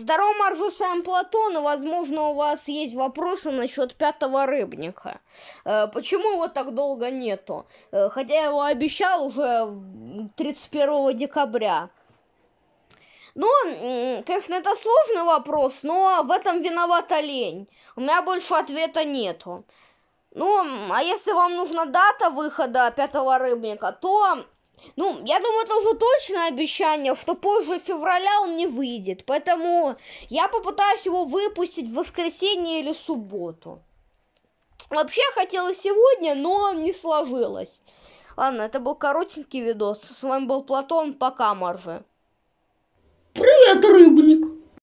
Здорово, Маржу, с вами Платон, и, возможно, у вас есть вопросы насчет пятого рыбника. Э, почему его так долго нету? Э, хотя я его обещал уже 31 декабря. Ну, конечно, это сложный вопрос, но в этом виновата лень. У меня больше ответа нету. Ну, а если вам нужна дата выхода пятого рыбника, то ну, я думаю, это уже точное обещание, что позже февраля он не выйдет. Поэтому я попытаюсь его выпустить в воскресенье или субботу. Вообще хотела сегодня, но не сложилось. Ладно, это был коротенький видос. С вами был Платон, пока, Маржи.